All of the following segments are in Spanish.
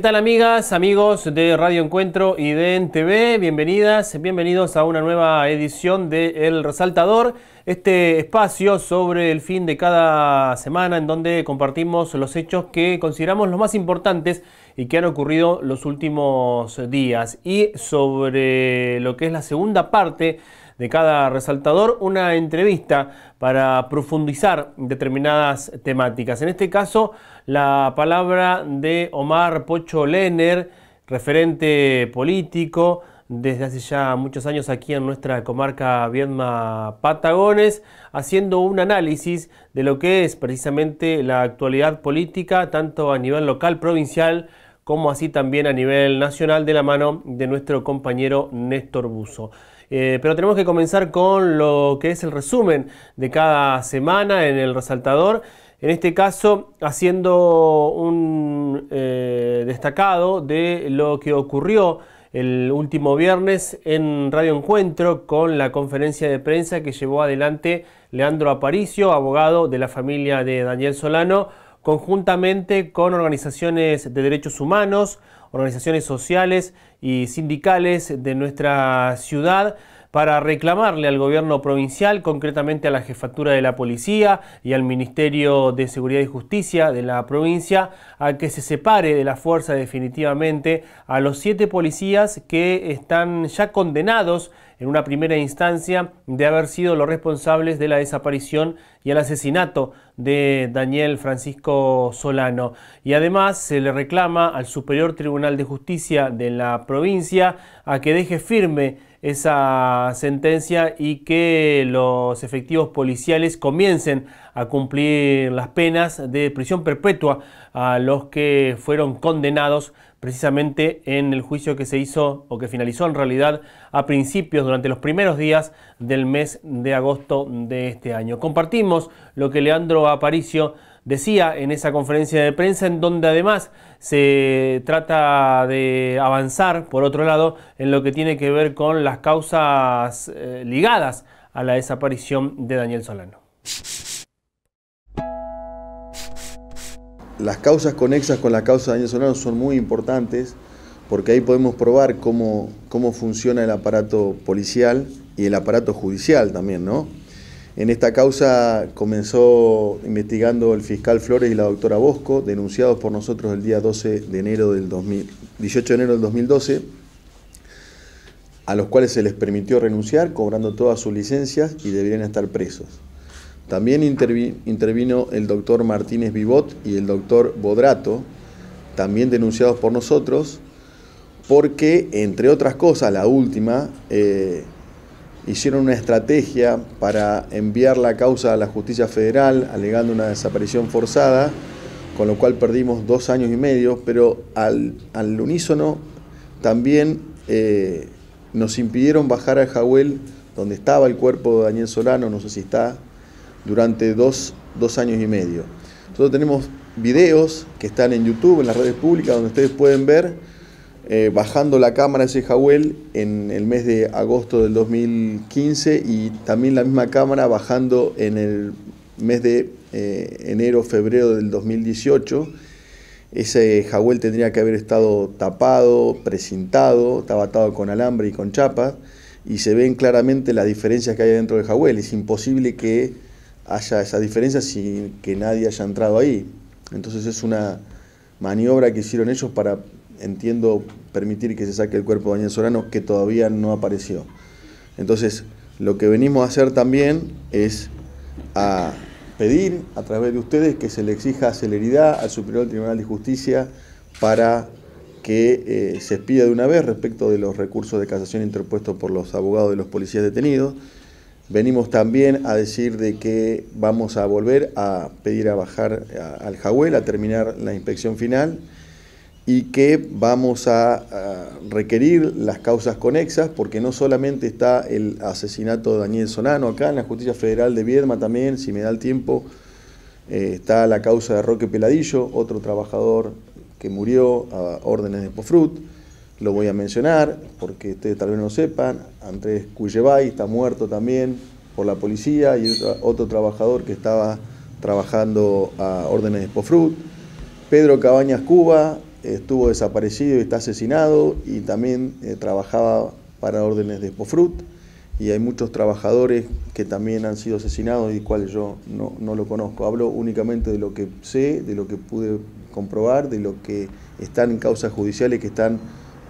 ¿qué tal amigas, amigos de Radio Encuentro y de NTV? Bienvenidas, bienvenidos a una nueva edición de El Resaltador, este espacio sobre el fin de cada semana en donde compartimos los hechos que consideramos los más importantes y que han ocurrido los últimos días. Y sobre lo que es la segunda parte de cada resaltador una entrevista para profundizar determinadas temáticas. En este caso, la palabra de Omar Pocho Lener, referente político desde hace ya muchos años aquí en nuestra comarca Viedma Patagones, haciendo un análisis de lo que es precisamente la actualidad política, tanto a nivel local, provincial, como así también a nivel nacional, de la mano de nuestro compañero Néstor Buzo. Eh, pero tenemos que comenzar con lo que es el resumen de cada semana en el resaltador. En este caso, haciendo un eh, destacado de lo que ocurrió el último viernes en Radio Encuentro con la conferencia de prensa que llevó adelante Leandro Aparicio, abogado de la familia de Daniel Solano, conjuntamente con organizaciones de derechos humanos, organizaciones sociales y sindicales de nuestra ciudad para reclamarle al gobierno provincial, concretamente a la jefatura de la policía y al Ministerio de Seguridad y Justicia de la provincia, a que se separe de la fuerza definitivamente a los siete policías que están ya condenados en una primera instancia de haber sido los responsables de la desaparición y el asesinato de Daniel Francisco Solano. Y además se le reclama al Superior Tribunal de Justicia de la provincia a que deje firme esa sentencia y que los efectivos policiales comiencen a cumplir las penas de prisión perpetua a los que fueron condenados precisamente en el juicio que se hizo o que finalizó en realidad a principios durante los primeros días del mes de agosto de este año. Compartimos lo que Leandro Aparicio decía en esa conferencia de prensa en donde además se trata de avanzar, por otro lado, en lo que tiene que ver con las causas eh, ligadas a la desaparición de Daniel Solano. las causas conexas con la causa de daño son muy importantes porque ahí podemos probar cómo, funciona el aparato policial y el aparato judicial también, ¿no? En esta causa comenzó investigando el fiscal Flores y la doctora Bosco, denunciados por nosotros el día 12 de enero del 18 de enero del 2012, a los cuales se les permitió renunciar cobrando todas sus licencias y debían estar presos. También intervino el doctor Martínez Vivot y el doctor Bodrato, también denunciados por nosotros, porque, entre otras cosas, la última, eh, hicieron una estrategia para enviar la causa a la justicia federal, alegando una desaparición forzada, con lo cual perdimos dos años y medio, pero al, al unísono también eh, nos impidieron bajar al Jahuel, donde estaba el cuerpo de Daniel Solano, no sé si está, durante dos, años y medio. Nosotros tenemos videos que están en YouTube, en las redes públicas, donde ustedes pueden ver eh, bajando la cámara ese Jawel en el mes de agosto del 2015 y también la misma cámara bajando en el mes de eh, enero, febrero del 2018. Ese Jawel tendría que haber estado tapado, precintado, estaba atado con alambre y con chapa y se ven claramente las diferencias que hay dentro del Jawel. Es imposible que haya esa diferencia sin que nadie haya entrado ahí. Entonces es una maniobra que hicieron ellos para, entiendo, permitir que se saque el cuerpo de Daniel Sorano, que todavía no apareció. Entonces, lo que venimos a hacer también es a pedir a través de ustedes que se le exija celeridad al Superior Tribunal de Justicia para que eh, se expida de una vez respecto de los recursos de casación interpuestos por los abogados de los policías detenidos. Venimos también a decir de que vamos a volver a pedir a bajar al Jahuel, a terminar la inspección final y que vamos a, requerir las causas conexas, porque no solamente está el asesinato de Daniel Sonano acá en la Justicia Federal de Viedma también, si me da el tiempo, eh, está la causa de Roque Peladillo, otro trabajador que murió a órdenes de Pofrut lo voy a mencionar, porque ustedes tal vez no lo sepan, Andrés Cuyevay está muerto también por la policía y otro, trabajador que estaba trabajando a órdenes de Spofrut. Pedro Cabañas Cuba estuvo desaparecido y está asesinado y también eh, trabajaba para órdenes de Spofrut y hay muchos trabajadores que también han sido asesinados y cuales yo no, no, lo conozco. Hablo únicamente de lo que sé, de lo que pude comprobar, de lo que están en causas judiciales que están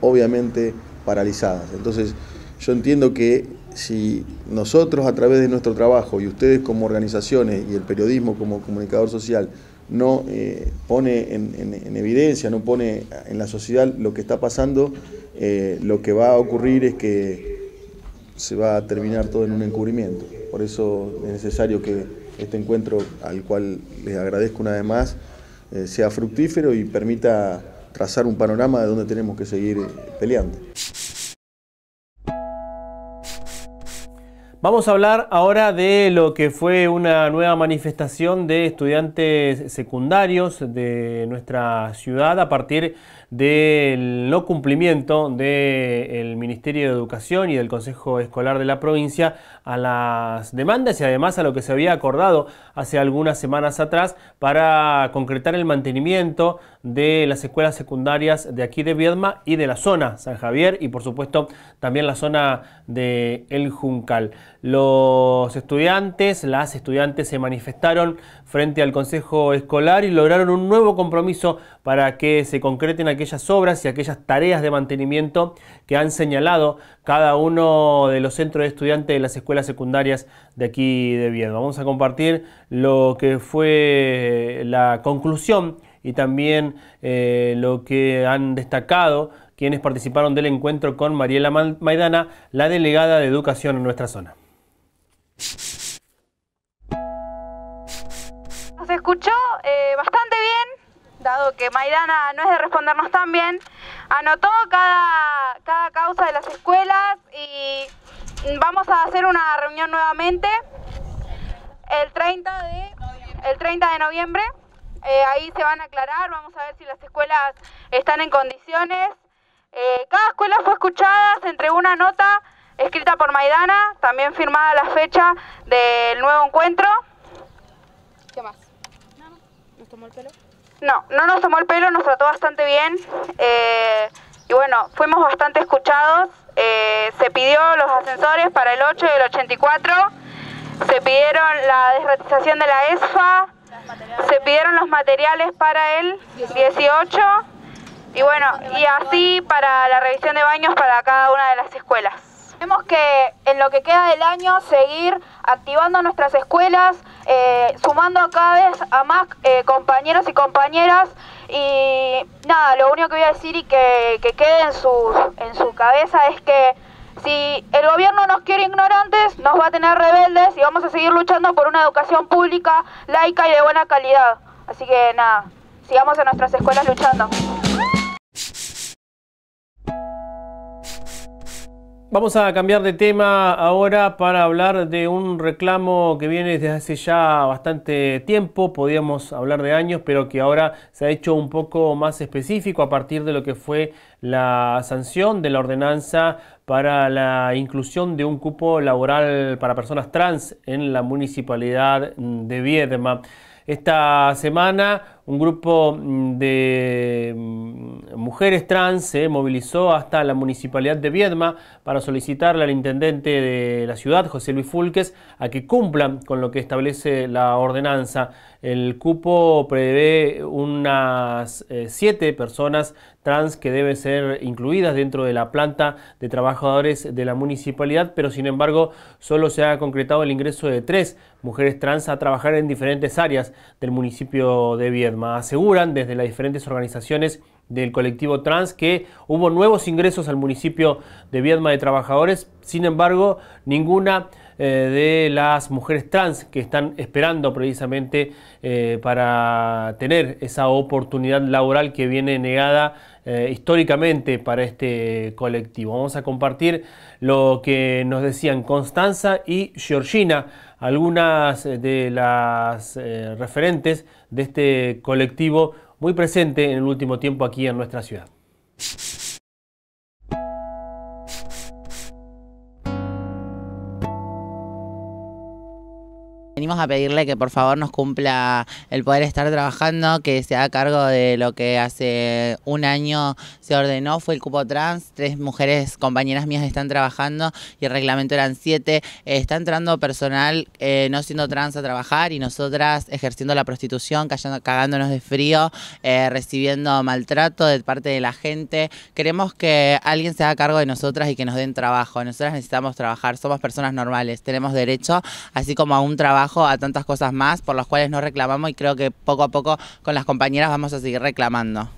obviamente paralizadas. Entonces, yo entiendo que si nosotros a través de nuestro trabajo y ustedes como organizaciones y el periodismo como comunicador social no eh, pone en, evidencia, no pone en la sociedad lo que está pasando, eh, lo que va a ocurrir es que se va a terminar todo en un encubrimiento. Por eso es necesario que este encuentro, al cual les agradezco una vez más, eh, sea fructífero y permita trazar un panorama de dónde tenemos que seguir eh, peleando. Vamos a hablar ahora de lo que fue una nueva manifestación de estudiantes secundarios de nuestra ciudad a partir de del no cumplimiento del Ministerio de Educación y del Consejo Escolar de la provincia a las demandas y además a lo que se había acordado hace algunas semanas atrás para concretar el mantenimiento de las escuelas secundarias de aquí de Viedma y de la zona San Javier y por supuesto también la zona de El Juncal. Los estudiantes, las estudiantes se manifestaron frente al Consejo Escolar y lograron un nuevo compromiso para que se concreten aquellas obras y aquellas tareas de mantenimiento que han señalado cada uno de los centros de estudiantes de las escuelas secundarias de aquí de Viedma. Vamos a compartir lo que fue la conclusión y también eh, lo que han destacado quienes participaron del encuentro con Mariela Maidana, la delegada de educación en nuestra zona. Que Maidana no es de respondernos tan bien, anotó cada, cada causa de las escuelas y vamos a hacer una reunión nuevamente el 30 de, el 30 de noviembre. Eh, ahí se van a aclarar, vamos a ver si las escuelas están en condiciones. Eh, cada escuela fue escuchada, entre una nota escrita por Maidana, también firmada la fecha del nuevo encuentro. ¿Qué más? no ¿Nos tomó el pelo? No, no nos tomó el pelo, nos trató bastante bien. Eh, y bueno, fuimos bastante escuchados. Eh, se pidió los ascensores para el 8 y el 84. Se pidieron la desratización de la ESFA. Se pidieron los materiales para el 18. Y bueno, y así para la revisión de baños para cada una de las escuelas. Tenemos que en lo que queda del año seguir activando nuestras escuelas, eh, sumando cada vez a más eh, compañeros y compañeras. Y nada, lo único que voy a decir y que, que quede en su cabeza es que si el gobierno nos quiere ignorantes, nos va a tener rebeldes y vamos a seguir luchando por una educación pública, laica y de buena calidad. Así que nada, sigamos en nuestras escuelas luchando. Vamos a cambiar de tema ahora para hablar de un reclamo que viene desde hace ya bastante tiempo, podíamos hablar de años, pero que ahora se ha hecho un poco más específico a partir de lo que fue la sanción de la ordenanza para la inclusión de un cupo laboral para personas trans en la municipalidad de Viedma. Esta semana un grupo mm, de mm, mujeres trans se movilizó hasta la municipalidad de Viedma para solicitarle al intendente de la ciudad, José Luis Fulques, a que cumplan con lo que establece la ordenanza. El cupo prevé unas eh, siete personas trans que deben ser incluidas dentro de la planta de trabajadores de la municipalidad, pero sin embargo solo se ha concretado el ingreso de tres mujeres trans a trabajar en diferentes áreas del municipio de Viedma. Aseguran desde las diferentes organizaciones del colectivo trans que hubo nuevos ingresos al municipio de Viedma de trabajadores, sin embargo ninguna eh, de las mujeres trans que están esperando precisamente eh, para tener esa oportunidad laboral que viene negada eh, históricamente para este colectivo. Vamos a compartir lo que nos decían Constanza y Georgina, algunas de las referentes de este colectivo muy presente en el último tiempo aquí en nuestra ciudad. Venimos a pedirle que por favor nos cumpla el poder estar trabajando, que se haga cargo de lo que hace un año se ordenó, fue el cupo trans, tres mujeres compañeras mías están trabajando y el reglamento eran siete, eh, está entrando personal eh, no siendo trans a trabajar y nosotras ejerciendo la prostitución, cayendo cagándonos de frío, eh, recibiendo maltrato de parte de la gente. Queremos que alguien se haga cargo de nosotras y que nos den trabajo. Nosotras necesitamos trabajar, somos personas normales, tenemos derecho, así como a un trabajo a tantas cosas más por las cuales no reclamamos y creo que poco a poco con las compañeras vamos a seguir reclamando.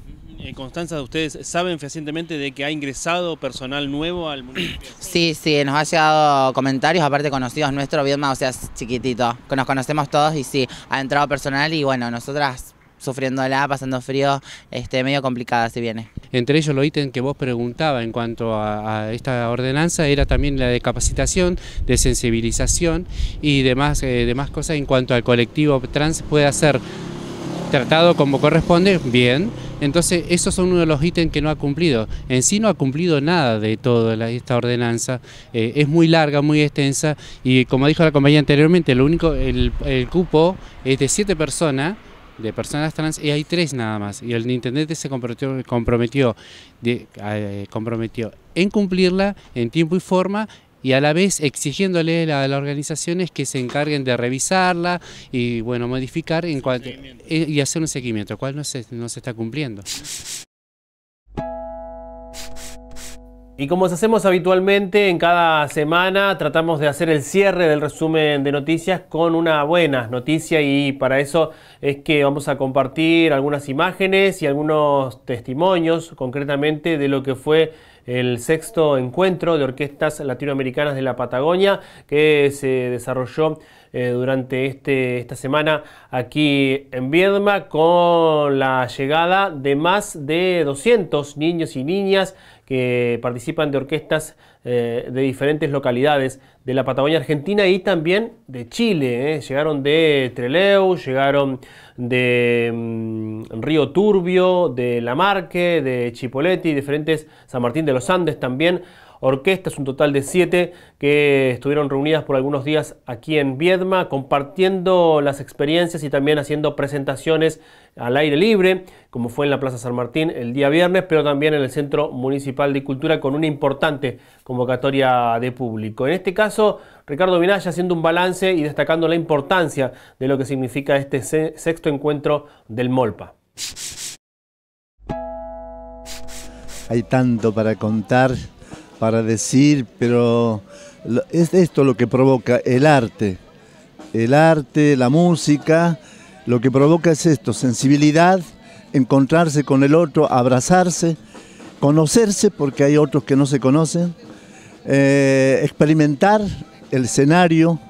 Constanza, ¿ustedes saben fehacientemente de que ha ingresado personal nuevo al municipio? Sí, sí, nos ha llegado comentarios, aparte conocidos nuestro, bien o sea, chiquitito, que nos conocemos todos y sí, ha entrado personal y bueno, nosotras Sufriendo sufriéndola, pasando frío, este, medio complicada se viene. Entre ellos los ítems que vos preguntaba en cuanto a, esta ordenanza era también la de capacitación, de sensibilización y demás, eh, demás cosas en cuanto al colectivo trans puede ser tratado como corresponde, bien. Entonces, esos son uno de los ítems que no ha cumplido. En sí no ha cumplido nada de toda esta ordenanza. Eh, es muy larga, muy extensa y como dijo la compañía anteriormente, lo único, el, el cupo es de siete personas de personas trans y hay tres nada más. Y el intendente se comprometió, comprometió, eh, comprometió en cumplirla en tiempo y forma y a la vez exigiéndole a las organizaciones que se encarguen de revisarla y bueno modificar en cuanto eh, y hacer un seguimiento, cual no se, no se está cumpliendo. Y como hacemos habitualmente, en cada semana tratamos de hacer el cierre del resumen de noticias con una buena noticia y para eso es que vamos a compartir algunas imágenes y algunos testimonios concretamente de lo que fue el sexto encuentro de orquestas latinoamericanas de la Patagonia que se desarrolló eh, durante este, esta semana aquí en Viedma con la llegada de más de 200 niños y niñas que participan de orquestas eh, de diferentes localidades de la Patagonia Argentina y también de Chile. Eh. Llegaron de Treleu, llegaron de mm, Río Turbio, de La Marque, de Chipoleti, diferentes San Martín de los Andes también orquestas, un total de siete que estuvieron reunidas por algunos días aquí en Viedma, compartiendo las experiencias y también haciendo presentaciones al aire libre, como fue en la Plaza San Martín el día viernes, pero también en el Centro Municipal de Cultura con una importante convocatoria de público. En este caso, Ricardo Minaya haciendo un balance y destacando la importancia de lo que significa este sexto encuentro del Molpa. Hay tanto para contar para decir, pero es esto lo que provoca el arte. El arte, la música, lo que provoca es esto, sensibilidad, encontrarse con el otro, abrazarse, conocerse, porque hay otros que no se conocen, eh, experimentar el escenario,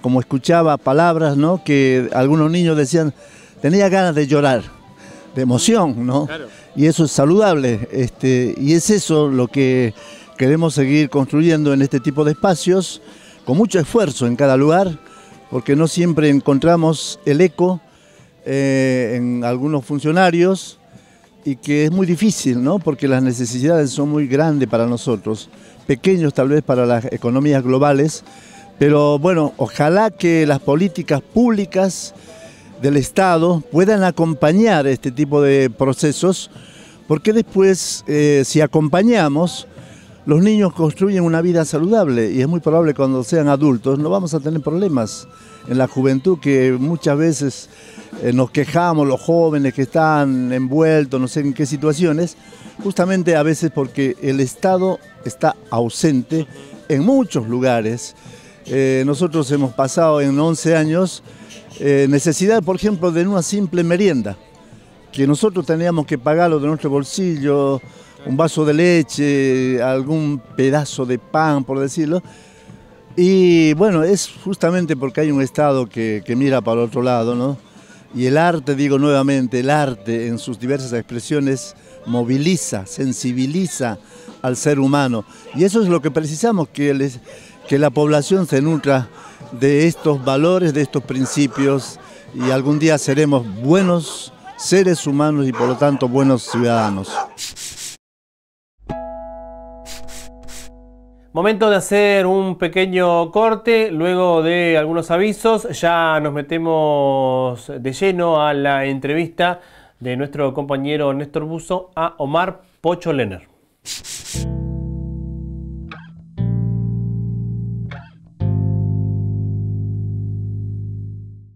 como escuchaba palabras, ¿no? Que algunos niños decían, tenía ganas de llorar, de emoción, ¿no? Y eso es saludable, este, y es eso lo que Queremos seguir construyendo en este tipo de espacios, con mucho esfuerzo en cada lugar, porque no siempre encontramos el eco eh, en algunos funcionarios y que es muy difícil, ¿no? porque las necesidades son muy grandes para nosotros, pequeños tal vez para las economías globales, pero bueno, ojalá que las políticas públicas del Estado puedan acompañar este tipo de procesos, porque después eh, si acompañamos los niños construyen una vida saludable y es muy probable cuando sean adultos no vamos a tener problemas en la juventud que muchas veces eh, nos quejamos los jóvenes que están envueltos, no sé en qué situaciones, justamente a veces porque el Estado está ausente en muchos lugares. Eh, nosotros hemos pasado en 11 años eh, necesidad, por ejemplo, de una simple merienda, que nosotros teníamos que pagarlo de nuestro bolsillo, un vaso de leche, algún pedazo de pan, por decirlo. Y bueno, es justamente porque hay un Estado que, mira para otro lado, ¿no? Y el arte, digo nuevamente, el arte en sus diversas expresiones moviliza, sensibiliza al ser humano. Y eso es lo que precisamos, que, que la población se nutra de estos valores, de estos principios, y algún día seremos buenos seres humanos y por lo tanto buenos ciudadanos. Momento de hacer un pequeño corte, luego de algunos avisos ya nos metemos de lleno a la entrevista de nuestro compañero Néstor Buzo a Omar Pocho Lener.